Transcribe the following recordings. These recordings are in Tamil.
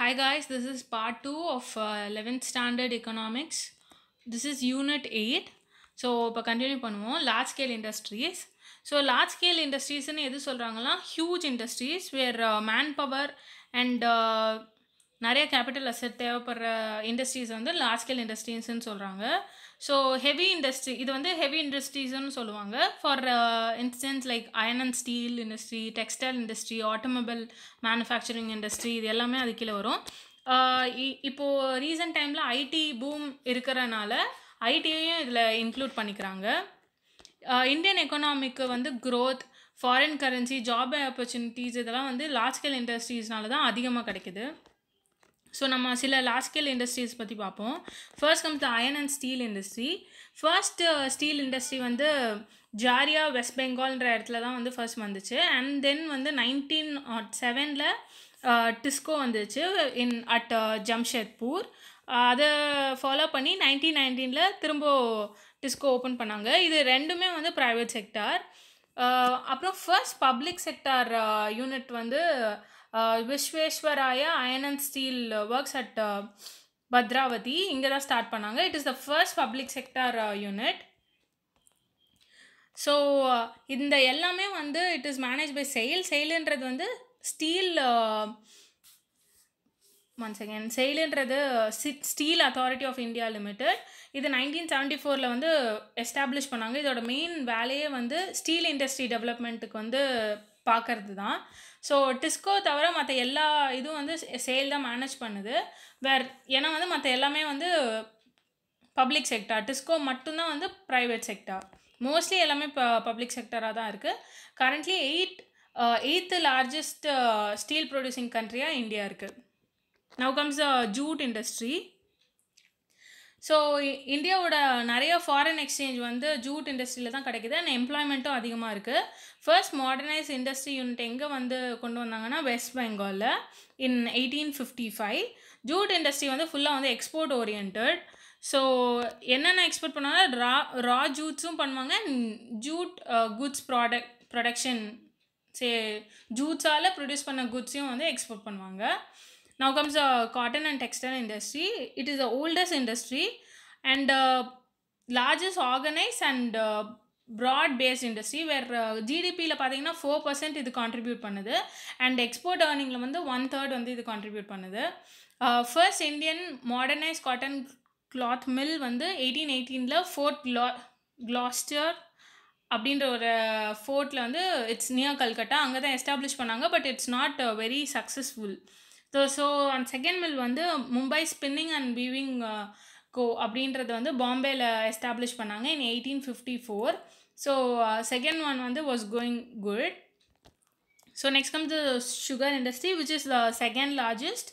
Hi guys, this is part two of eleventh standard economics this is unit eight so இப்போ கண்டினியூ பண்ணுவோம் large scale industries so large scale இண்டஸ்ட்ரீஸ்னு எது சொல்கிறாங்கன்னா huge industries where man power and நிறைய கேபிட்டல் அசட் தேவைப்படுற இண்டஸ்ட்ரீஸ் வந்து லார்ஜ் ஸ்கேல் இண்டஸ்ட்ரீஸ்ன்னு சொல்கிறாங்க ஸோ ஹெவி இண்டஸ்ட்ரி இது வந்து ஹெவி இண்டஸ்ட்ரீஸ்னு சொல்லுவாங்க for instance like iron and steel industry textile industry automobile manufacturing industry இது எல்லாமே அது கீழே வரும் இப்போது ரீசெண்ட் டைமில் ஐடி பூம் இருக்கிறனால ஐடியையும் இதில் இன்க்ளூட் பண்ணிக்கிறாங்க இந்தியன் uh, எக்கனாமிக்கு வந்து growth foreign currency job opportunities இதெல்லாம் வந்து லார்ஜ் ஸ்கேல் இண்டஸ்ட்ரீஸ்னால தான் அதிகமாக கிடைக்குது ஸோ நம்ம சில லார்ஜ் ஸ்கேல் இண்டஸ்ட்ரீஸ் பற்றி பார்ப்போம் first come the iron and steel industry first steel industry வந்து ஜாரியா வெஸ்ட் பெங்கால்ன்ற இடத்துல தான் வந்து ஃபர்ஸ்ட் வந்துச்சு அண்ட் தென் வந்து நைன்டீன் செவனில் டிஸ்கோ வந்துச்சு இன் அட் ஜம்ஷெத்பூர் அதை ஃபாலோ பண்ணி நைன்டீன் நைன்டீனில் திரும்ப டிஸ்கோ ஓப்பன் பண்ணாங்க இது ரெண்டுமே வந்து ப்ரைவேட் செக்டார் uh, அப்புறம் ஃபர்ஸ்ட் பப்ளிக் செக்டார் யூனிட் வந்து Visvesvaraya iron and steel works at Bhadravati இங்கே தான் ஸ்டார்ட் பண்ணாங்க it is the first public sector unit so இந்த எல்லாமே வந்து it is manage by SAIL செயலுன்றது வந்து ஸ்டீல் ஒன் செகண்ட் செயலுன்றது சி steel authority of India limited இது நைன்டீன் செவன்ட்டி ஃபோரில் வந்து எஸ்டாப்ளிஷ் பண்ணாங்க இதோட மெயின் வேலையே வந்து ஸ்டீல் இண்டஸ்ட்ரி டெவலப்மெண்ட்டுக்கு வந்து பார்க்கறது தான் ஸோ டிஸ்கோ தவிர மற்ற எல்லா இதுவும் வந்து சேல் தான் மேனேஜ் பண்ணுது வேர் ஏன்னா வந்து மற்ற எல்லாமே வந்து பப்ளிக் செக்டார் டிஸ்கோ மட்டும்தான் வந்து ப்ரைவேட் செக்டார் மோஸ்ட்லி எல்லாமே ப பப்ளிக் செக்டராக தான் இருக்குது currently eight eighth largest steel producing கண்ட்ரியாக இந்தியா இருக்குது now comes jute industry so இந்தியாவோட நிறைய ஃபாரின் எக்ஸ்சேஞ்ச் வந்து ஜூட் இண்டஸ்ட்ரியில் தான் கிடைக்குது அண்ட் எம்ப்ளாய்மெண்ட்டும் அதிகமாக இருக்குது ஃபர்ஸ்ட் மாடர்னைஸ் இண்டஸ்ட்ரி யூனிட் எங்கே வந்து கொண்டு வந்தாங்கன்னா வெஸ்ட் பெங்காலில் in eighteen fifty five jute industry வந்து ஃபுல்லாக வந்து எக்ஸ்போர்ட் ஓரியன்ட் ஸோ என்னென்ன எக்ஸ்போர்ட் பண்ணாங்கன்னா ரா ரா ஜூட்ஸும் பண்ணுவாங்க jute goods product production say ஜூட்ஸால் ப்ரொடியூஸ் பண்ண குட்ஸையும் வந்து எக்ஸ்போர்ட் பண்ணுவாங்க now comes a cotton and textile industry it is a oldest industry and uh, organise and broad base industry வேறு ஜிடிபியில் பார்த்தீங்கன்னா ஃபோர் பர்சன்ட் இது கான்ட்ரிபியூட் பண்ணுது அண்ட் எக்ஸ்போர்ட் ஏர்னிங்கில் வந்து ஒன் தேர்ட் வந்து இது கான்ட்ரிபியூட் பண்ணுது first Indian modernise cotton cloth mill வந்து எயிட்டீன் எயிட்டீனில் ஃபோர்ட் கிளா கிளாஸ்டர் அப்படின்ற ஒரு ஃபோர்ட்டில் uh, வந்து இட்ஸ் நியர் கல்கட்டா அங்கே தான் எஸ்டாப்ளிஷ் பண்ணாங்க but it's not very successful so அந்த செகண்ட் மில் வந்து Mumbai spinning and weaving co அப்படின்றது வந்து பாம்பேயில் எஸ்டாப்ளிஷ் பண்ணாங்க in eighteen fifty four so second one வந்து was going good so next come the sugar industry which is the second largest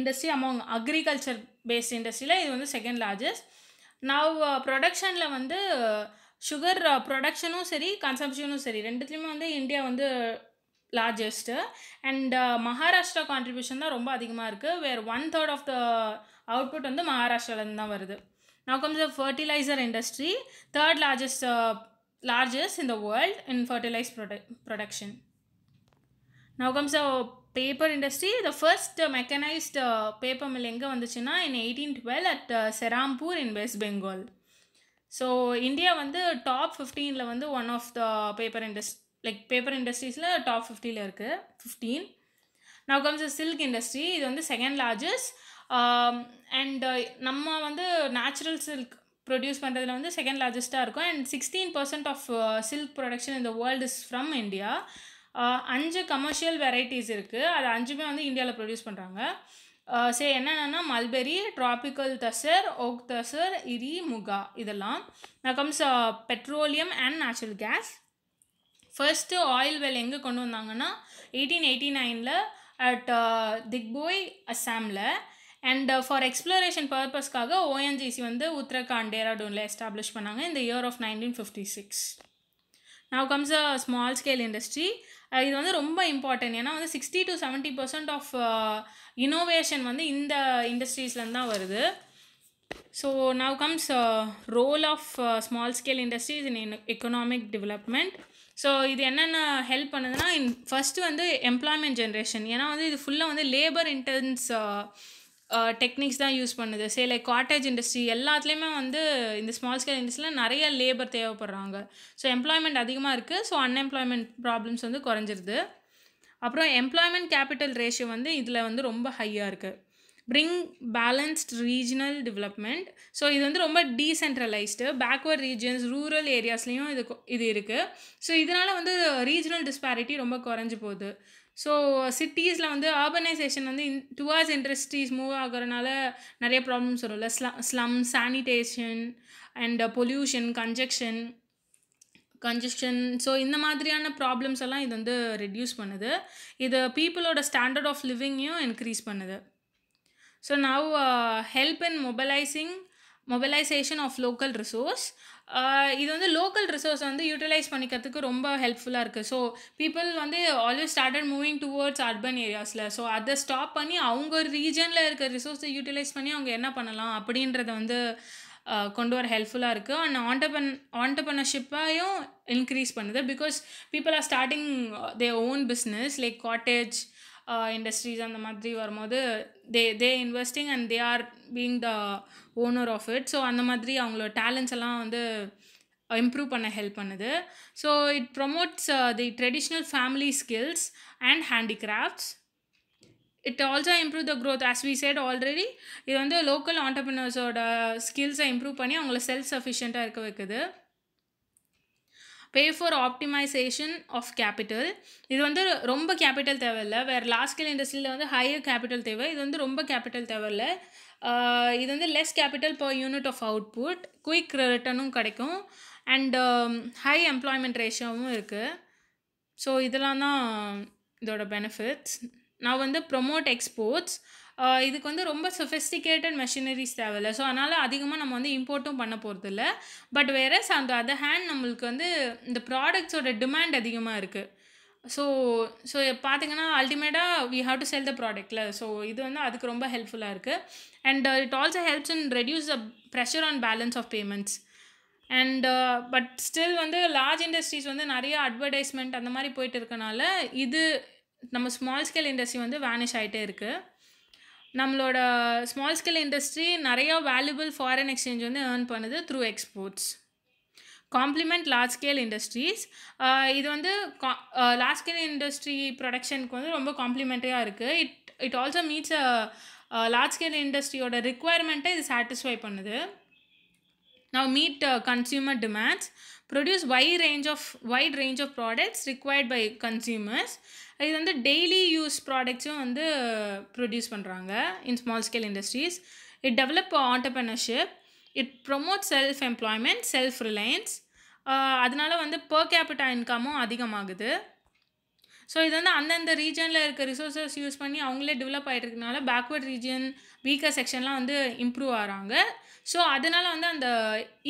industry among agriculture based இண்டஸ்ட்ரியில் இது வந்து செகண்ட் லார்ஜஸ்ட் நவ் ப்ரொடக்ஷனில் வந்து சுகர் uh, ப்ரொடக்ஷனும் uh, சரி கன்சம்ஷனும் சரி ரெண்டுத்துலேயுமே வந்து இந்தியா வந்து லார்ஜஸ்ட்டு அண்ட் மகாராஷ்டிரா கான்ட்ரிபியூஷன் தான் ரொம்ப அதிகமாக இருக்குது வேறு one third of the output வந்து மகாராஷ்டிராவிலேருந்து தான் வருது now comes the fertilizer industry third largest largest in the world in in fertilizer produ production comes a paper industry the the mechanised paper mill எங்கே வந்துச்சுன்னா in eighteen twelve at Serampore in West Bengal so India வந்து டாப் ஃபிஃப்டீனில் வந்து one of the paper industry like paper இண்டஸ்ட்ரீஸில் டாப் ஃபிஃப்டியில் இருக்குது fifteen now comes silk industry இது வந்து செகண்ட் லார்ஜஸ்ட் அண்ட் நம்ம வந்து நேச்சுரல் சில்க் ப்ரொடியூஸ் பண்ணுறதுல வந்து செகண்ட் லார்ஜஸ்ட்டாக இருக்கும் and sixteen percent of silk production இந்த வேர்ல்டு இஸ் ஃப்ரம் இந்தியா அஞ்சு கமர்ஷியல் வெரைட்டிஸ் இருக்குது அது அஞ்சுமே வந்து இந்தியாவில் ப்ரொடியூஸ் பண்ணுறாங்க சரி என்னென்னா mulberry tropical tasar oak tasar eri muga இதெல்லாம் now comes petroleum and natural gas first oil well எங்கே கொண்டு வந்தாங்கன்னா எயிட்டீன் எயிட்டி நைனில் அட் திக்போய் அஸ்ஸாமில் அண்ட் ஃபார் எக்ஸ்ப்ளோரேஷன் பர்பஸ்க்காக ஓஎன்ஜிசி வந்து உத்தரகாண்ட் டேராடூனில் எஸ்டாப்ளிஷ் பண்ணாங்க இந்த year of nineteen fifty six now comes a small scale industry இது வந்து ரொம்ப இம்பார்ட்டன்ட் ஏன்னா வந்து sixty to seventy percent of innovation வந்து இந்த இண்டஸ்ட்ரீஸ்லேருந்து தான் வருது so now comes role of small scale industries in economic development so இது என்னென்ன ஹெல்ப் பண்ணுதுன்னா இன் ஃபஸ்ட்டு வந்து எம்ப்ளாய்மெண்ட் ஜென்ரேஷன் ஏன்னா வந்து இது ஃபுல்லாக வந்து லேபர் இன்டென்ஸ் டெக்னிக்ஸ் தான் யூஸ் பண்ணுது சே லைக் காட்டேஜ் இண்டஸ்ட்ரி எல்லாத்துலேயுமே வந்து இந்த ஸ்மால் ஸ்கேல் இண்டஸ்ட்ரியில் நிறைய லேபர் தேவைப்படுறாங்க ஸோ எம்ப்ளாய்மெண்ட் அதிகமாக இருக்குது ஸோ அன்எம்ப்ளாய்மெண்ட் ப்ராப்ளம்ஸ் வந்து குறைஞ்சிருது அப்புறம் எம்ப்ளாய்மெண்ட் கேபிட்டல் ரேஷியோ வந்து இதில் வந்து ரொம்ப ஹையாக இருக்குது bring balanced regional development so இது வந்து ரொம்ப டீசென்ட்ரலைஸ்டு பேக்வர்ட் ரீஜன்ஸ் ரூரல் ஏரியாஸ்லேயும் இது இது இருக்குது ஸோ இதனால் வந்து ரீஜினல் டிஸ்பாரிட்டி ரொம்ப குறைஞ்சி போகுது ஸோ சிட்டிஸில் வந்து ஆர்பனைசேஷன் வந்து இன் டுவார்ட்ஸ் இண்டஸ்ட்ரீஸ் மூவ் ஆகிறனால நிறைய ப்ராப்ளம்ஸ் வரும்ல slum slum sanitation and pollution congestion congestion so இந்த மாதிரியான ப்ராப்ளம்ஸ் எல்லாம் இது வந்து ரெடியூஸ் பண்ணுது இது பீப்புளோட ஸ்டாண்டர்ட் ஆஃப் லிவிங்கையும் இன்க்ரீஸ் பண்ணுது So now uh, help in mobilizing mobilisation of local resource இது வந்து லோக்கல் ரிசோர்ஸ் வந்து யூட்டிலைஸ் பண்ணிக்கிறதுக்கு ரொம்ப ஹெல்ப்ஃபுல்லாக இருக்குது ஸோ பீப்புள் வந்து always started moving towards urban ஏரியாஸில் ஸோ அதை ஸ்டாப் பண்ணி அவங்க ரீஜனில் இருக்கிற ரிசோர்ஸை யூட்டிலைஸ் பண்ணி அவங்க என்ன பண்ணலாம் அப்படின்றத வந்து uh, கொண்டு வர ஹெல்ப்ஃபுல்லாக இருக்குது அண்ட் ஆண்டர்பன் ஆண்டர்பனர்ஷிப்பையும் இன்க்ரீஸ் பண்ணுது because people are starting they own business like cottage industries அந்த மாதிரி வரும்போது they they investing and they are being the owner of it so அந்த மாதிரி அவங்களோட டேலண்ட்ஸ் எல்லாம் வந்து இம்ப்ரூவ் பண்ண ஹெல்ப் பண்ணுது so it promotes the traditional family skills and handicrafts it also improve the growth as we said already இது வந்து லோக்கல் ஆண்டர்பிரினர்ஸோட ஸ்கில்ஸை இம்ப்ரூவ் பண்ணி அவங்கள செல்ஃப் சஃபிஷியண்ட்டாக இருக்க வைக்குது by for optimisation of capital இது வந்து ரொம்ப கேபிட்டல் தேவையில்லை வேறு லாஸ்ட் ஸ்கேல் இண்டஸ்ட்ரியில் வந்து ஹையர் கேபிட்டல் தேவை இது வந்து ரொம்ப கேபிட்டல் தேவையில்லை இது வந்து less capital per unit of output quick ரிட்டர்னும் கிடைக்கும் அண்டு ஹை எம்ப்ளாய்மெண்ட் ரேஷியோவும் இருக்குது ஸோ இதெல்லாம் தான் இதோட பெனிஃபிட்ஸ் நான் வந்து ப்ரொமோட் எக்ஸ்போர்ட்ஸ் இதுக்கு வந்து ரொம்ப சொஃபிஸ்டிகேட்டட் மெஷினரிஸ் தேவையில்ல ஸோ அதனால் அதிகமாக நம்ம வந்து இம்போர்ட்டும் பண்ண போகிறது இல்லை பட் வேற அந்த அதர் ஹேண்ட் நம்மளுக்கு வந்து இந்த ப்ராடக்ட்ஸோட டிமாண்ட் அதிகமாக இருக்குது ஸோ ஸோ பார்த்தீங்கன்னா அல்டிமேட்டாக we have to sell the ப்ராடக்டில் ஸோ இது வந்து அதுக்கு ரொம்ப ஹெல்ப்ஃபுல்லாக இருக்குது and it also helps in reduce the pressure on balance of payments and but still வந்து லார்ஜ் இண்டஸ்ட்ரீஸ் வந்து நிறைய அட்வர்டைஸ்மெண்ட் அந்த மாதிரி போயிட்டு இருக்கனால இது நம்ம ஸ்மால் ஸ்கேல் இண்டஸ்ட்ரி வந்து வேனிஷ் ஆகிட்டே இருக்குது நம்மளோட ஸ்மால் ஸ்கேல் இண்டஸ்ட்ரி நிறையா வேல்யூபிள் ஃபாரின் எக்ஸ்சேஞ்ச் வந்து ஏர்ன் பண்ணுது through exports complement large scale industries இது வந்து கா லார்ஜ் ஸ்கேல் இண்டஸ்ட்ரி ப்ரொடக்ஷனுக்கு வந்து ரொம்ப காம்ப்ளிமெண்ட்ரியாக இருக்குது it it also meets large scale இண்டஸ்ட்ரியோட ரிக்குவயர்மெண்ட்டை இது சாட்டிஸ்ஃபை பண்ணுது now meet consumer demands produce wide range of wide range of products required by consumers இது வந்து டெய்லி யூஸ் ப்ராடக்ட்ஸும் வந்து ப்ரொடியூஸ் பண்ணுறாங்க in small scale industries it develop entrepreneurship it promote self employment self reliance அதனால் வந்து பர் கேபிட்டா இன்கமும் அதிகமாகுது ஸோ இது வந்து அந்தந்த ரீஜனில் இருக்க ரிசோர்ஸஸ் யூஸ் பண்ணி அவங்களே டெவலப் ஆகிட்டு இருக்கனால பேக்வர்ட் ரீஜன் வீக்கர் செக்ஷன்லாம் வந்து இம்ப்ரூவ் ஆகிறாங்க ஸோ அதனால் வந்து அந்த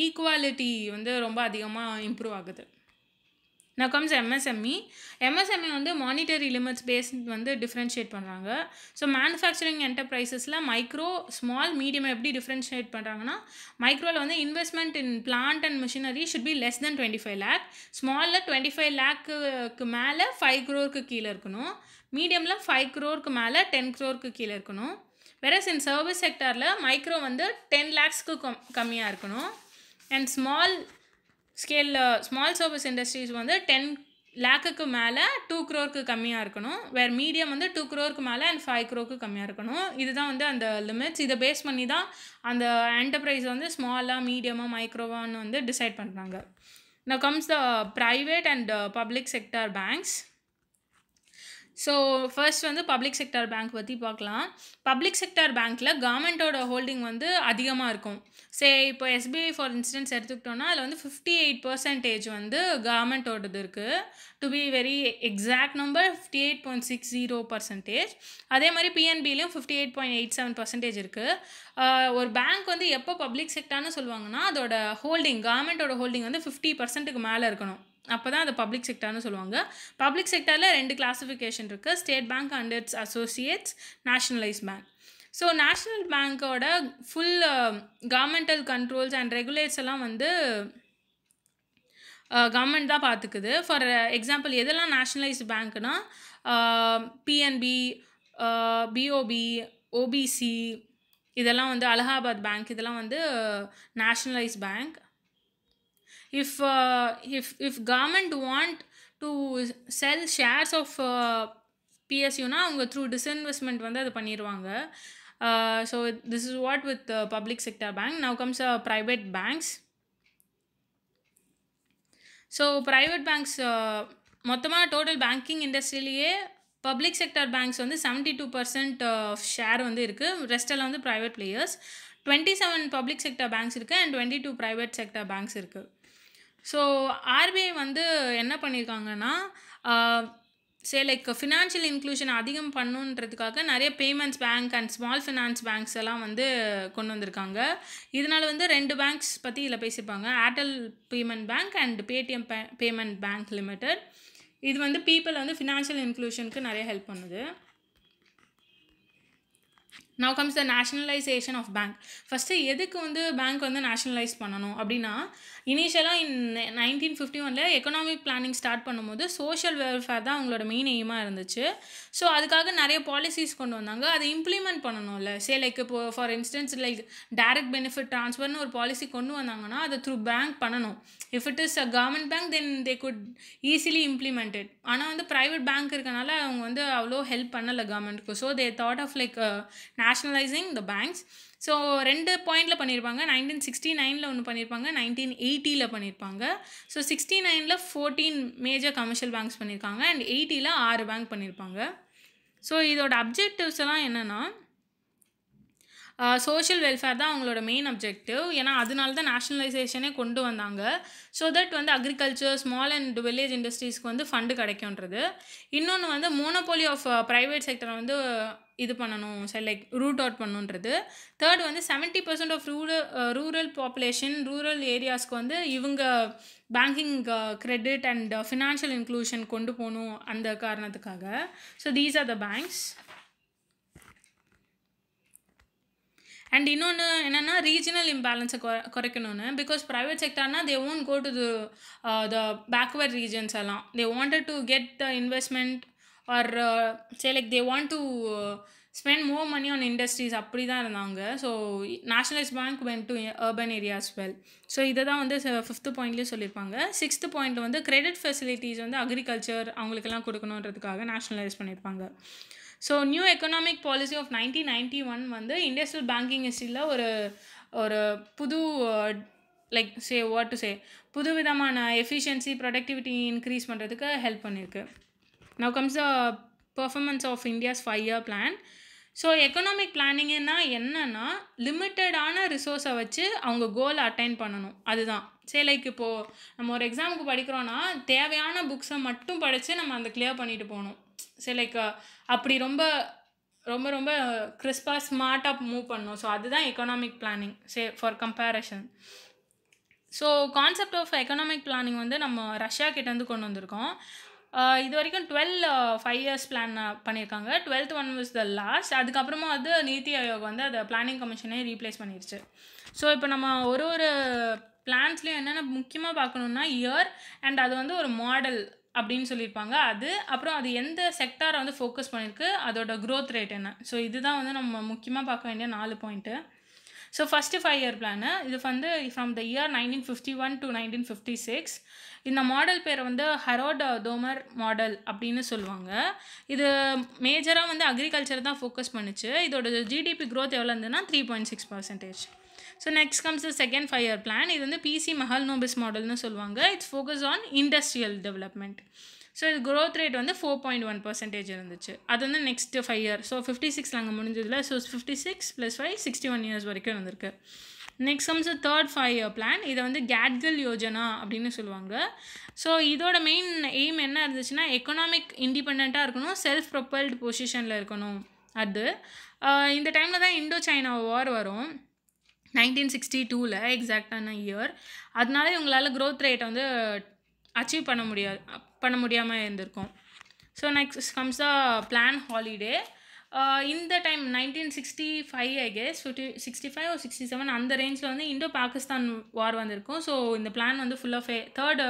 ஈக்குவாலிட்டி வந்து ரொம்ப அதிகமாக இம்ப்ரூவ் ஆகுது நான் கம்ஸ் எம்எஸ்எம்இ எம்எஸ்எம்இ வந்து மானிட்டரி லிமிட்ஸ் பேஸ் வந்து டிஃப்ரென்ஷியேட் பண்ணுறாங்க ஸோ மேனுஃபேக்சரிங் என்டர்பிரைசஸில் மைக்ரோ ஸ்மால் மீடியம் எப்படி டிஃப்ரென்ஷியேட் பண்ணுறாங்கன்னா மைக்ரோவில் வந்து investment in plant and machinery should be less then twenty five lakh ஸ்மாலில் டுவெண்ட்டி ஃபைவ் லேக்குக்கு மேலே ஃபைவ் க்ரோருக்கு கீழே இருக்கணும் மீடியமில் ஃபைவ் க்ரோருக்கு மேலே டென் க்ரோருக்கு கீழே இருக்கணும் வெரஸ் இன் சர்வீஸ் செக்டாரில் மைக்ரோ வந்து டென் லேக்ஸ்க்கு கம் கம்மியாக இருக்கணும் அண்ட் ஸ்மால் ஸ்கேலில் ஸ்மால் சர்வீஸ் இண்டஸ்ட்ரீஸ் வந்து டென் லேக்குக்கு மேலே டூ க்ரோருக்கு கம்மியாக இருக்கணும் வேறு மீடியம் வந்து டூ க்ரோருக்கு மேலே அண்ட் ஃபைவ் க்ரோக்கு கம்மியாக இருக்கணும் இதுதான் வந்து அந்த லிமிட்ஸ் இதை பேஸ் பண்ணி தான் அந்த என்டர்பிரைஸ் வந்து ஸ்மாலாக மீடியமாக மைக்ரோவான்னு வந்து டிசைட் பண்ணுறாங்க now comes the private and public sector banks so first வந்து பப்ளிக் செக்டார் பேங்க் பற்றி பார்க்கலாம் பப்ளிக் செக்டார் பேங்க்கில் கவர்மெண்ட்டோட ஹோல்டிங் வந்து அதிகமாக இருக்கும் சே இப்போ எஸ்பிஐ ஃபார் இன்ஸ்டன்ஸ் எடுத்துக்கிட்டோன்னா அதில் வந்து ஃபிஃப்டி எயிட் பர்சன்டேஜ் வந்து கவர்மெண்ட்டோடது இருக்குது to be very exact number fifty eight point six zero percentage அதே மாதிரி பிஎன்பிலையும் fifty eight point eight seven percentage இருக்குது ஒரு பேங்க் வந்து எப்போ பப்ளிக் செக்டார்னு சொல்லுவாங்கன்னா அதோட ஹோல்டிங் கவர்மெண்ட்டோட ஹோல்டிங் வந்து ஃபிஃப்டி பர்சன்ட்டுக்கு மேலே இருக்கணும் அப்போ தான் அது பப்ளிக் செக்டார்னு சொல்லுவாங்க பப்ளிக் செக்டாரில் ரெண்டு கிளாஸிஃபிகேஷன் இருக்குது state bank and its associates nationalise bank so national பேங்க்கோட full governmental controls and regulates எல்லாம் வந்து கவர்மெண்ட் uh, தான் பார்த்துக்குது ஃபார் எக்ஸாம்பிள் எதெல்லாம் நேஷ்னலைஸ்டு பேங்க்னா பிஎன்பி பிஓபி ஓபிசி இதெல்லாம் வந்து அலகாபாத் பேங்க் இதெல்லாம் வந்து nationalise uh, bank if uh, if if government want to sell shares of uh, பிஎஸ்யூனா அவங்க த்ரூ டிஸ்இன்வெஸ்ட்மெண்ட் வந்து அது பண்ணிடுவாங்க so this is what with public sector bank now comes a private banks so private banks மொத்தமாக டோட்டல் பேங்கிங் இண்டஸ்ட்ரியிலேயே பப்ளிக் செக்டர் பேங்க்ஸ் வந்து seventy two percent of share வந்து இருக்குது ரெஸ்டெல்லாம் வந்து private players twenty seven public sector banks இருக்குது and twenty two private sector banks இருக்குது ஸோ ஆர்பிஐ வந்து என்ன பண்ணியிருக்காங்கன்னா சே லைக் ஃபினான்ஷியல் இன்க்ளூஷன் அதிகம் பண்ணுன்றதுக்காக நிறைய payments bank and small finance banks எல்லாம் வந்து கொண்டு வந்திருக்காங்க இதனால் வந்து ரெண்டு பேங்க்ஸ் பற்றி இதில் பேசியிருப்பாங்க Airtel payment bank and Paytm pay payment bank limited இது வந்து பீப்புள் வந்து ஃபினான்ஷியல் இன்க்ளூஷனுக்கு நிறைய ஹெல்ப் பண்ணுது now comes the nationalisation of bank first எதுக்கு வந்து பேங்க் வந்து நேஷ்னலைஸ் பண்ணணும் அப்படின்னா இனிஷியலாக இன் நைன்டீன் ஃபிஃப்டி ஒனில் எக்கனாமிக் பிளானிங் ஸ்டார்ட் பண்ணும்போது சோஷியல் வெல்ஃபேர் தான் அவங்களோட மெயின் எய்மாக இருந்துச்சு ஸோ அதுக்காக நிறைய பாலிசிஸ் கொண்டு வந்தாங்க அதை இம்ப்ளிமெண்ட் பண்ணணும்ல சே லைக் இப்போ for instance like direct benefit ட்ரான்ஸ்ஃபர்னு ஒரு பாலிசி கொண்டு வந்தாங்கன்னா அதை த்ரூ பேங்க் பண்ணணும் if it is a government bank then they could easily implemented ஆனால் வந்து ப்ரைவேட் பேங்க் இருக்கனால அவங்க வந்து அவ்வளோ ஹெல்ப் பண்ணலை கவர்மெண்ட்டுக்கு so they thought of like nationalising the banks so ரெண்டு பாயிண்டில் பண்ணியிருப்பாங்க நைன்டீன் சிக்ஸ்டி நைனில் ஒன்று பண்ணியிருப்பாங்க நைன்டீன் எயிட்டியில் பண்ணியிருப்பாங்க ஸோ சிக்ஸ்டி நைனில் ஃபோர்டீன் மேஜர் கமர்ஷியல் பேங்க்ஸ் பண்ணியிருக்காங்க அண்ட் எயிட்டியில் ஆறு பேங்க் பண்ணியிருப்பாங்க ஸோ இதோட அப்ஜெக்டிவ்ஸ் எல்லாம் என்னென்னா சோஷியல் வெல்ஃபேர் தான் அவங்களோட மெயின் அப்ஜெக்டிவ் ஏன்னா அதனால தான் நேஷ்னலைசேஷனே கொண்டு வந்தாங்க ஸோ தட் வந்து அக்ரிகல்ச்சர் ஸ்மால் அண்ட் வில்லேஜ் இண்டஸ்ட்ரீஸ்க்கு வந்து ஃபண்டு கிடைக்கும்ன்றது இன்னொன்று வந்து மோனோபோலி ஆஃப் ப்ரைவேட் செக்டரை வந்து இது பண்ணணும் சரி லைக் ரூட் அவுட் பண்ணுன்றது தேர்ட் வந்து seventy percent of rural rural population rural ஏரியாஸ்க்கு வந்து இவங்க banking credit and financial inclusion கொண்டு போகணும் அந்த காரணத்துக்காக so these are the banks and இன்னொன்று என்னென்னா ரீஜனல் இம்பேலன்ஸை குறை குறைக்கணும்னு பிகாஸ் ப்ரைவேட் செக்டர்னா they won't go to the backward regions எல்லாம் they wanted to get the investment or say like they want to spend more money on industries அப்படி தான் இருந்தாங்க so nationalise bank went to urban areas well so இதை தான் வந்து ஃபிஃப்த்து பாயிண்ட்லேயும் சொல்லியிருப்பாங்க சிக்ஸ்த்து பாயிண்ட்டில் வந்து கிரெடிட் ஃபெசிலிட்டிஸ் வந்து அக்ரிகல்ச்சர் அவங்களுக்கெல்லாம் கொடுக்கணுன்றதுக்காக நேஷனலைஸ் பண்ணியிருப்பாங்க so new economic policy of nineteen ninety one வந்து இண்டஸ்ட்ரியல் பேங்கிங் ஹிஸ்ட்ரியில் ஒரு ஒரு புது like say what to say புது விதமான எஃபிஷியன்சி ப்ரொடக்டிவிட்டி இன்க்ரீஸ் பண்ணுறதுக்கு ஹெல்ப் பண்ணியிருக்கு now comes a performance of India's five year plan so economic பிளானிங்னா என்னென்னா லிமிட்டடான ரிசோர்ஸை வச்சு அவங்க கோலை அட்டைன் பண்ணணும் அதுதான் சரி லைக் இப்போது நம்ம ஒரு எக்ஸாமுக்கு படிக்கிறோன்னா தேவையான புக்ஸை மட்டும் படித்து நம்ம அந்த கிளியர் பண்ணிட்டு போகணும் சரி லைக் uh, அப்படி ரொம்ப ரொம்ப ரொம்ப கிறிஸ்பாக ஸ்மார்ட்டாக மூவ் பண்ணும் ஸோ அதுதான் economic planning say for comparison so concept of economic planning வந்து நம்ம ரஷ்யா கிட்டேருந்து கொண்டு வந்திருக்கோம் இது வரைக்கும் டுவெல் ஃபைவ் இயர்ஸ் பிளான் பண்ணியிருக்காங்க twelfth one was the last அதுக்கப்புறமா வந்து நீதி ஆயோக் வந்து அதை பிளானிங் கமிஷனே ரீப்ளேஸ் பண்ணிடுச்சு ஸோ இப்போ நம்ம ஒரு ஒரு பிளான்ஸ்லேயும் என்னென்ன முக்கியமாக பார்க்கணுன்னா இயர் அண்ட் அது வந்து ஒரு மாடல் அப்படின்னு சொல்லியிருப்பாங்க அது அப்புறம் அது எந்த செக்டாரை வந்து ஃபோக்கஸ் பண்ணியிருக்கு அதோட க்ரோத் ரேட் என்ன ஸோ இதுதான் வந்து நம்ம முக்கியமாக பார்க்க வேண்டிய நாலு point so first five year plan இது வந்து from the year nineteen fifty one to nineteen fifty six இந்த மாடல் பேர் வந்து ஹரோட் தோமர் மாடல் அப்படின்னு சொல்லுவாங்க இது மேஜராக வந்து அக்ரிகல்ச்சர் தான் ஃபோக்கஸ் பண்ணிச்சு இதோட ஜிடிபி க்ரோத் எவ்வளோ இருந்ததுன்னா three point six percentage so next comes the second five year plan இது வந்து பிசி மஹால் நோபிஸ் மாடல்னு சொல்லுவாங்க it's focus on industrial development so இது க்ரோத் ரேட் வந்து ஃபோர் பாயிண்ட் ஒன் பர்சன்டேஜ் இருந்துச்சு அது வந்து next five year so fifty six நாங்கள் முடிஞ்சதில் so fifty six plus five sixty one years வரைக்கும் இருந்திருக்கு next comes third five year plan இதை வந்து கேட்கல் யோஜனா அப்படின்னு சொல்லுவாங்க ஸோ இதோட மெயின் எய்ம் என்ன இருந்துச்சுன்னா எக்கனாமிக் இண்டிபெண்ட்டாக இருக்கணும் செல்ஃப் ப்ரொப்பல்டு பொசிஷனில் இருக்கணும் அது இந்த டைமில் தான் இண்டோ சைனா வார் வரும் நைன்டீன் சிக்ஸ்டி டூவில் எக்ஸாக்டான இயர் அதனால இவங்களால் க்ரோத் ரேட்டை வந்து அச்சீவ் பண்ண முடியாது பண்ண முடியாமல் இருந்திருக்கும் so next comes the plan holiday இந்த டைம் நைன்டீன் சிக்ஸ்டி ஃபைவ் ஐ சுட்டி சிக்ஸ்டி ஃபைவ் ஒரு சிக்ஸ்டி செவன் அந்த ரேஞ்சில் வந்து இண்டோ பாகிஸ்தான் வார் வந்திருக்கும் ஸோ இந்த பிளான் வந்து ஃபுல்லாக ஃபே தேர்ட்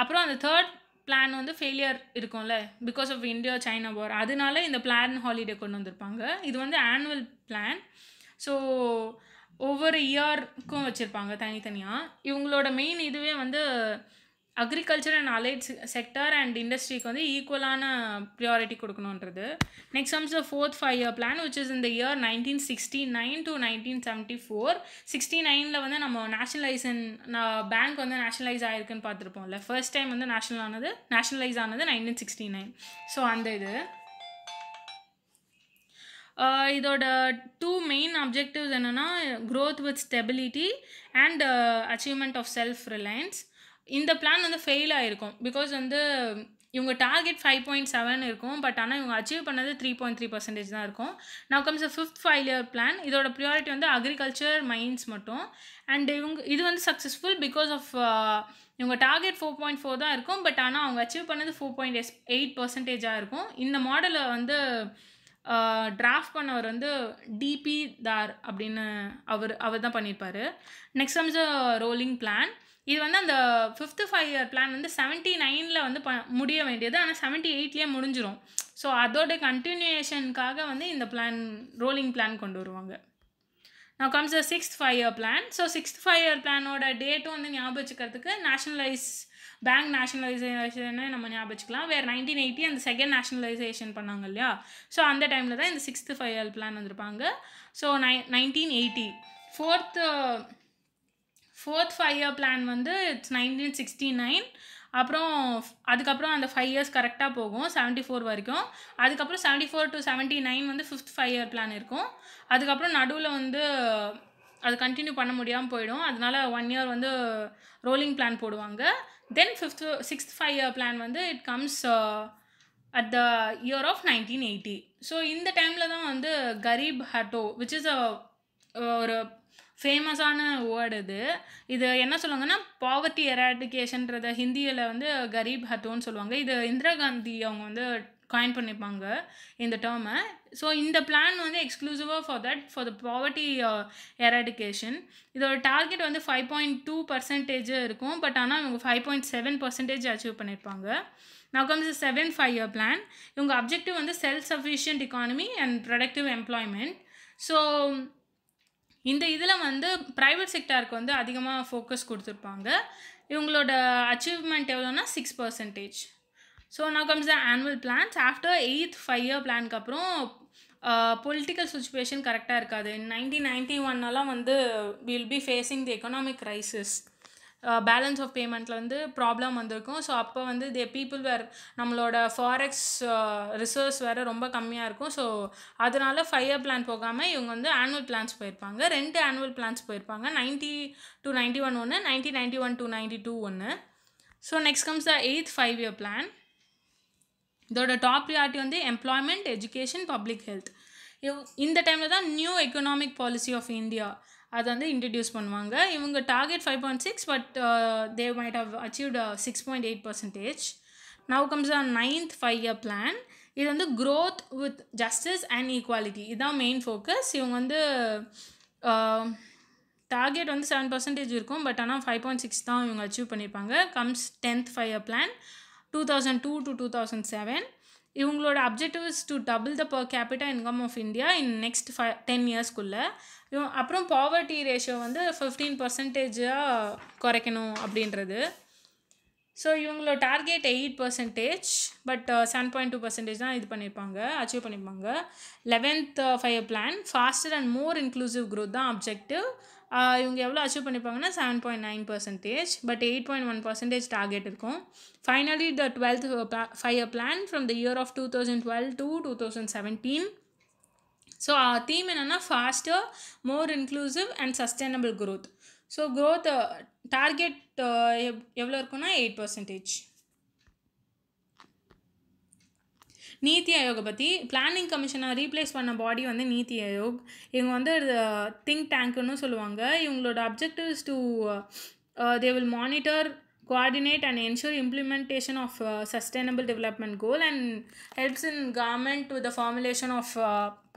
அப்புறம் அந்த தேர்ட் பிளான் வந்து ஃபெயிலியர் இருக்கும்ல because of India China war அதனால இந்த பிளான் ஹாலிடே கொண்டு வந்திருப்பாங்க இது வந்து ஆனுவல் பிளான் ஸோ ஒவ்வொரு இயர்க்கும் வச்சுருப்பாங்க தனித்தனியாக இவங்களோட மெயின் இதுவே வந்து agriculture and allied sector and இண்டஸ்ட்ரிக்கு வந்து ஈக்குவலான ப்ரியாரிட்டி கொடுக்கணுன்றது next comes the fourth five year plan which is இந்த year nineteen sixty nine to nineteen seventy four sixty நைனில் வந்து நம்ம நேஷனலைசன் பேங்க் வந்து நேஷனலைஸ் ஆகிருக்குன்னு பார்த்துருப்போம்ல ஃபர்ஸ்ட் டைம் வந்து நேஷனல் ஆனது நேஷனலைஸ் ஆனது நைன்டீன் சிக்ஸ்டி நைன் ஸோ அந்த இது இதோட டூ மெயின் அப்ஜெக்டிவ்ஸ் என்னென்னா growth with stability and achievement of self reliance இந்த பிளான் வந்து ஃபெயில் ஆகிருக்கும் பிகாஸ் வந்து இவங்க டார்கெட் ஃபைவ் பாயிண்ட் செவன் இருக்கும் பட் ஆனால் இவங்க அச்சீவ் பண்ணது த்ரீ பாயிண்ட் த்ரீ பர்சன்டேஜ் தான் இருக்கும் now comes fifth five year plan இதோட ப்ரியாரிட்டி வந்து அக்ரிகல்ச்சர் மைன்ஸ் மட்டும் அண்ட் இவங்க இது வந்து சக்ஸஸ்ஃபுல் பிகாஸ் ஆஃப் இவங்க டார்கெட் ஃபோர் பாயிண்ட் ஃபோர் தான் இருக்கும் பட் ஆனால் அவங்க அச்சீவ் பண்ணது ஃபோர் பாயிண்ட் எஸ் எயிட் பர்சன்டேஜாக இருக்கும் இந்த மாடலை வந்து டிராஃப்ட் பண்ணவர் வந்து டிபி தார் அப்படின்னு அவர் அவர் தான் பண்ணியிருப்பார் நெக்ஸ்ட் கம்ஸ் ரோலிங் பிளான் இது வந்து அந்த ஃபிஃப்த்து ஃபைவ் இயர் பிளான் வந்து செவன்ட்டி நைனில் வந்து ப முடிய வேண்டியது ஆனால் செவன்ட்டி எயிட்லேயே முடிஞ்சிடும் ஸோ அதோட கண்டினியூஷனுக்காக வந்து இந்த பிளான் ரோலிங் பிளான் கொண்டு வருவாங்க now comes the sixth five year plan so sixth five year பிளானோட டேட்டும் வந்து ஞாபகம் வச்சுக்கிறதுக்கு நேஷனலைஸ் பேங்க் நேஷனலைசேஷனே நம்ம ஞாபகம் வேறு நைன்டீன் எயிட்டி அந்த செகண்ட் நேஷனலைசேஷன் பண்ணாங்க இல்லையா ஸோ அந்த டைமில் தான் இந்த சிக்ஸ்த்து ஃபைனல் பிளான் வந்திருப்பாங்க ஸோ நை nineteen eighty fourth fourth five year plan வந்து இட்ஸ் நைன்டீன் சிக்ஸ்டி நைன் அப்புறம் அதுக்கப்புறம் அந்த ஃபைவ் இயர்ஸ் கரெக்டாக போகும் செவன்ட்டி ஃபோர் வரைக்கும் அதுக்கப்புறம் seventy four to seventy nine வந்து ஃபிஃப்த் ஃபைவ் இயர் பிளான் இருக்கும் அதுக்கப்புறம் நடுவில் வந்து அது கண்டினியூ பண்ண முடியாமல் போயிடும் அதனால ஒன் இயர் வந்து ரோலிங் பிளான் போடுவாங்க then fifth sixth five year plan வந்து it comes at the year of nineteen eighty so இந்த டைமில் தான் வந்து Garibi Hatao which is a ஒரு ஃபேமஸான வேர்டு இது இது என்ன சொல்லுவாங்கன்னா பாவர்ட்டி எராடிகேஷன்றத ஹிந்தியில் வந்து கரீப் ஹட்டோன்னு சொல்லுவாங்க இது இந்திரா காந்தி அவங்க வந்து காயின் பண்ணிப்பாங்க இந்த டேர்மை ஸோ இந்த பிளான் வந்து எக்ஸ்க்ளூசிவாக for that for the poverty eradication இதோட டார்கெட் வந்து ஃபைவ் பாயிண்ட் டூ பர்சன்டேஜ் இருக்கும் பட் ஆனால் இவங்க five point seven percentage achieve பண்ணியிருப்பாங்க now comes seven five year plan இவங்க அப்ஜெக்டிவ் வந்து self sufficient economy and productive employment so இந்த இதில் வந்து ப்ரைவேட் செக்டாருக்கு வந்து அதிகமாக ஃபோக்கஸ் கொடுத்துருப்பாங்க இவங்களோட அச்சீவ்மெண்ட் எவ்வளோன்னா six percentage so now comes the annual plans after eighth five year பிளான்க்கு அப்புறம் பொலிட்டிக்கல் சுச்சுவேஷன் கரெக்டாக இருக்காது நைன்டீன் நைன்டி ஒன்னெல்லாம் வந்து will be facing the economic crisis balance of பேமெண்ட்டில் வந்து ப்ராப்ளம் வந்திருக்கும் ஸோ அப்போ வந்து தே பீப்புள் வேர் நம்மளோட ஃபாரெக்ஸ் ரிசோர்ஸ் வேறு ரொம்ப கம்மியாக இருக்கும் ஸோ அதனால் ஃபைவ் இயர் பிளான் போகாமல் இவங்க வந்து ஆனுவல் பிளான்ஸ் போயிருப்பாங்க ரெண்டு ஆனுவல் பிளான்ஸ் போயிருப்பாங்க நைன்ட்டி டூ நைன்ட்டி ஒன் ஒன்று nineteen ninety one two ninety two ஒன்று so next comes the eighth five year plan இதோட டாப் ப்ரியாரிட்டி வந்து எம்ப்ளாய்மெண்ட் எஜுகேஷன் பப்ளிக் ஹெல்த் இந்த டைமில் தான் new economic policy of India அதை வந்து இன்ட்ரடியூஸ் பண்ணுவாங்க இவங்க target five point six but they might have achieved six point eight percentage now comes a ninth five year plan இது வந்து growth with justice and equality இதுதான் மெயின் ஃபோக்கஸ் இவங்க வந்து டார்கெட் uh, வந்து செவன் பர்சன்டேஜ் இருக்கும் பட் ஆனால் ஃபைவ் பாயிண்ட் சிக்ஸ் தான் இவங்க அச்சீவ் பண்ணியிருப்பாங்க comes tenth five year plan two thousand two to two thousand seven இவங்களோட objective to double the per capita income of India in next five ten இயர்ஸ்க்குள்ளே அப்புறம் பாவர்ட்டி ரேஷியோ வந்து ஃபிஃப்டீன் பர்சன்டேஜாக குறைக்கணும் அப்படின்றது ஸோ இவங்களோட target eight percentage but seven point two percentage தான் இது பண்ணியிருப்பாங்க அச்சீவ் பண்ணியிருப்பாங்க eleventh five plan faster and more inclusive growth தான் அப்ஜெக்டிவ் இவங்க எவ்வளோ அச்சீவ் பண்ணிப்பாங்கன்னா seven point nine percentage but eight point one percentage target இருக்கும் finally the twelfth five plan from the year of two thousand twelve to two thousand seventeen so theme என்னென்னா faster more inclusive and sustainable growth so growth target எவ்வளோ இருக்குன்னா எயிட் பர்சன்டேஜ் நீத்தி ஆயோக பற்றி பிளானிங் கமிஷனை ரீப்ளேஸ் பண்ண பாடி வந்து நீத்தி ஆயோக் இவங்க வந்து ஒரு திங்க் டேங்க்னு சொல்லுவாங்க இவங்களோட objectives to they will monitor coordinate and ensure implementation of sustainable development goal and helps in government the formulation of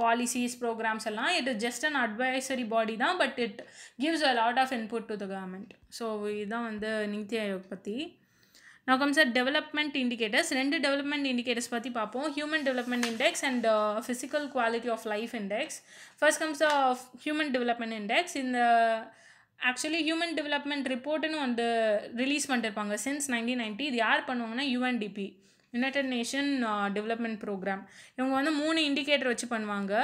policies programmes எல்லாம் it is just an advisory body தான் but it gives a lot of input to the government so இதுதான் வந்து நீத்தி ஆயோக் பற்றி நான் கம்ஸ் டெவலப்மெண்ட் இண்டிகேட்டர்ஸ் ரெண்டு டெவலப்மெண்ட் இண்டிகேட்டர்ஸ் பற்றி பார்ப்போம் human development index and physical quality of life index first comes of human development index இந்த ஆக்சுவலி ஹியூமன் டெவலப்மெண்ட் ரிப்போர்ட்டுன்னு வந்து ரிலீஸ் பண்ணிருப்பாங்க சின்ஸ் நைன்டீன் நைன்ட்டி இது யார் பண்ணுவாங்கன்னா UNDP United Nation development programme இவங்க வந்து மூணு இண்டிகேட்டர் வச்சு பண்ணுவாங்க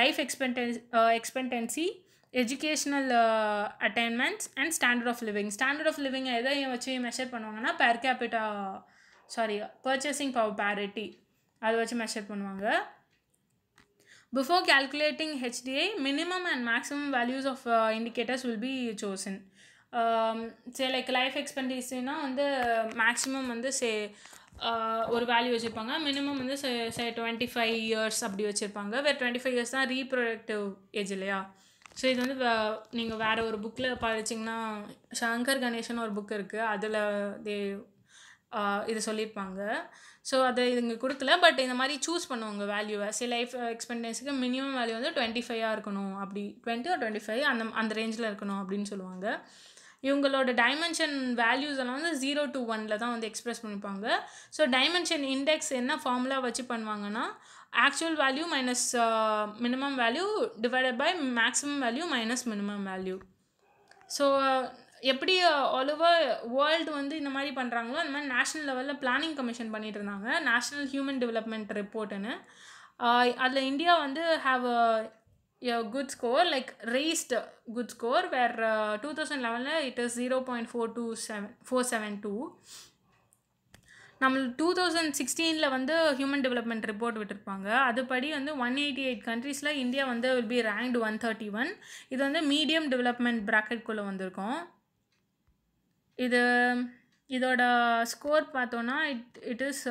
life expectance expectancy educational attainments and standard of living standard of living எதை வச்சு மெஷர் பண்ணுவாங்கன்னா per capita sorry purchasing power parity அதை வச்சு மெஷர் பண்ணுவாங்க before calculating HDI minimum and maximum values of indicators will be chosen say like life எக்ஸ்பெண்டிச்சர்னால் வந்து மேக்ஸிமம் வந்து சே uh, ஒரு வேல்யூ வச்சுருப்பாங்க மினிமம் வந்து சே டுவெண்ட்டி ஃபைவ் இயர்ஸ் அப்படி வச்சுருப்பாங்க வேறு டுவெண்ட்டி ஃபைவ் இயர்ஸ் தான் ரீப்ரொடக்டிவ் ஏஜ் இல்லையா ஸோ இது வந்து நீங்கள் வேறு ஒரு புக்கில் படிச்சிங்கன்னா சங்கர் கணேசன் ஒரு புக் இருக்குது அதில் தே இது சொல்லியிருப்பாங்க ஸோ அதை இதுங்க கொடுக்கல பட் இந்த மாதிரி சூஸ் பண்ணுவாங்க வேல்யூவை சில லைஃப் எக்ஸ்பென்டென்ஸுக்கு மினிமம் வேல்யூ வந்து டுவெண்ட்டி ஃபைவாக இருக்கணும் அப்படி டுவெண்ட்டி ஒரு டுவெண்ட்டி ஃபைவ் அந்த அந்த ரேஞ்சில் இருக்கணும் அப்படின்னு சொல்லுவாங்க இவங்களோட டைமென்ஷன் வேல்யூஸ் எல்லாம் வந்து ஜீரோ டு ஒனில் தான் வந்து எக்ஸ்ப்ரெஸ் பண்ணிப்பாங்க ஸோ டைமென்ஷன் இண்டெக்ஸ் என்ன ஃபார்முலா வச்சு பண்ணுவாங்கன்னா actual value minus uh, minimum value divided by maximum value minus minimum value so uh, எப்படி ஆல் ஓவர் வேர்ல்டு வந்து இந்த மாதிரி பண்ணுறாங்களோ அந்த மாதிரி நேஷ்னல் லெவலில் பிளானிங் கமிஷன் பண்ணிகிட்டு இருந்தாங்க நேஷ்னல் ஹியூமன் டெவலப்மெண்ட் ரிப்போர்ட்டுன்னு அதில் இந்தியா வந்து have a good score like raised good score where two thousand லெவனில் it is zero point four two seven four seven two நம்ம டூ தௌசண்ட் சிக்ஸ்டீனில் வந்து ஹியூமன் டெவலப்மெண்ட் ரிப்போர்ட் விட்டுருப்பாங்க அதுபடி வந்து ஒன் எயிட்டி எயிட் கண்ட்ரீஸில் இந்தியா வந்து will be ranked one thirty one இது வந்து மீடியம் டெவலப்மெண்ட் ப்ராக்கெட்குள்ளே வந்திருக்கோம் இது இதோட ஸ்கோர் பார்த்தோன்னா it it is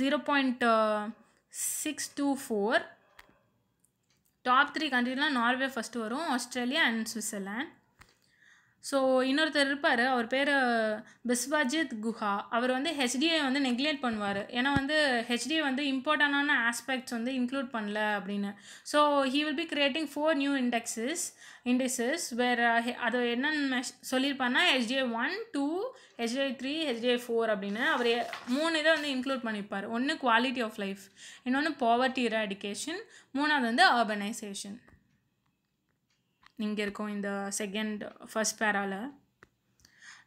zero point six two four top three கண்ட்ரிலாம் நார்வே ஃபஸ்ட்டு வரும் ஆஸ்திரேலியா அண்ட் சுவிட்சர்லேண்ட் ஸோ இன்னொருத்தர் இருப்பார் அவர் பேர் பிஸ்வஜித் குஹா அவர் வந்து ஹெச்டிஏ வந்து நெக்லேட் பண்ணுவார் ஏன்னா வந்து ஹெச்டிஐ வந்து இம்பார்ட்டண்டான ஆஸ்பெக்ட்ஸ் வந்து இன்க்ளூட் பண்ணல அப்படின்னு so he will be creating four new indexes indexes வேறு அது என்னென்னு சொல்லியிருப்பார்னா HDA one two HDA three HDA four அப்படின்னு அவர் மூணு இதை வந்து இன்க்ளூட் பண்ணியிருப்பார் ஒன்று குவாலிட்டி ஆஃப் லைஃப் இன்னொன்று பாவர்ட்டி இரடிகேஷன் மூணாவது வந்து அர்பனைசேஷன் இங்கே இருக்கும் இந்த செகண்ட் ஃபஸ்ட் பேராவில்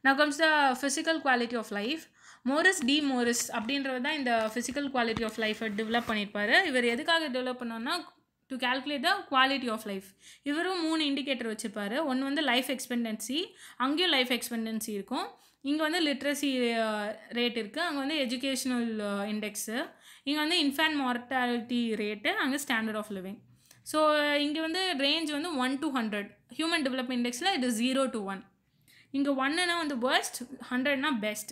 now comes the physical quality of life Morris D Morris அப்படின்றது தான் இந்த ஃபிசிக்கல் குவாலிட்டி ஆஃப் லைஃப்பை டெவலப் பண்ணியிருப்பார் இவர் எதுக்காக டெவலப் பண்ணோன்னா to calculate the quality of life இவரும் மூணு இண்டிகேட்டர் வச்சுருப்பார் ஒன்று வந்து லைஃப் எக்ஸ்பெண்டன்சி அங்கேயும் லைஃப் எக்ஸ்பெண்டன்சி இருக்கும் இங்கே வந்து லிட்ரஸி ரேட் இருக்குது அங்கே வந்து எஜுகேஷ்னல் இண்டெக்ஸு இங்கே வந்து இன்ஃபேன்ட் மார்டாலிட்டி ரேட்டு அங்கே ஸ்டாண்டர்ட் ஆஃப் லிவிங் ஸோ இங்கே வந்து ரேஞ்ச் வந்து one to hundred human development இண்டெக்ஸில் இது ஜீரோ டு ஒன் இங்கே ஒன்னுனா வந்து வேர்ஸ்ட் ஹண்ட்ரட்னா பெஸ்ட்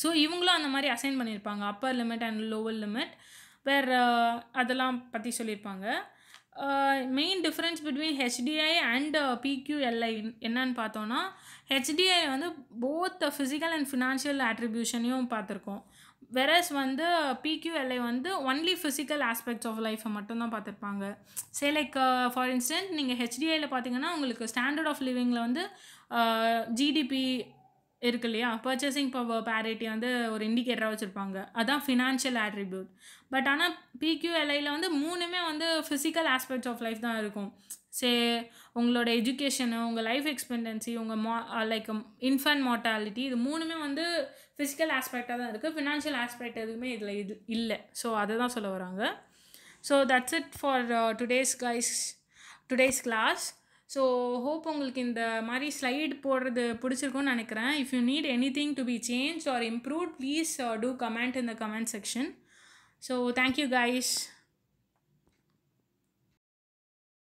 ஸோ இவங்களும் அந்த மாதிரி அசைன் பண்ணியிருப்பாங்க upper limit and lower limit வேறு அதெல்லாம் பற்றி சொல்லியிருப்பாங்க main difference between HDI and PQLI என்னன்னு பார்த்தோன்னா ஹெச்டிஐ வந்து போத் ஃபிசிக்கல் அண்ட் ஃபினான்ஷியல் அட்ரிபியூஷனையும் பார்த்துருக்கோம் வெரஸ் வந்து பிக்யூஎல்ஐ வந்து ஒன்லி ஃபிசிக்கல் ஆஸ்பெக்ட்ஸ் ஆஃப் லைஃப்பை மட்டும்தான் பார்த்துருப்பாங்க say like for uh, instance நீங்கள் ஹெச்டிஐயில் பார்த்தீங்கன்னா உங்களுக்கு ஸ்டாண்டர்ட் ஆஃப் லிவிங்கில் வந்து ஜிடிபி uh, இருக்கு இல்லையா பர்ச்சேசிங் பவர் பேரிட்டி வந்து ஒரு இண்டிகேட்டராக வச்சுருப்பாங்க அதுதான் ஃபினான்ஷியல் ஆட்ரிபியூட் பட் ஆனால் பிக்யூஎல்ஐயில் வந்து மூணுமே வந்து ஃபிசிக்கல் ஆஸ்பெக்ட்ஸ் ஆஃப் லைஃப் தான் இருக்கும் சே உங்களோட எஜுகேஷனு உங்கள் லைஃப் எக்ஸ்பெண்டன்சி உங்கள் மா லைக் இன்ஃபன்ட் மார்ட்டாலிட்டி இது மூணுமே வந்து ஃபிசிக்கல் ஆஸ்பெக்டாக தான் இருக்குது ஃபினான்ஷியல் ஆஸ்பெக்ட் எதுவுமே இதில் இது இல்லை ஸோ அதை தான் சொல்ல வராங்க so that's it for today's guys today's class so hope உங்களுக்கு இந்த மாதிரி ஸ்லைடு போடுறது பிடிச்சிருக்கும்னு நினைக்கிறேன் if you need any thing to be change or improve please do comment in the comment section so thank you guys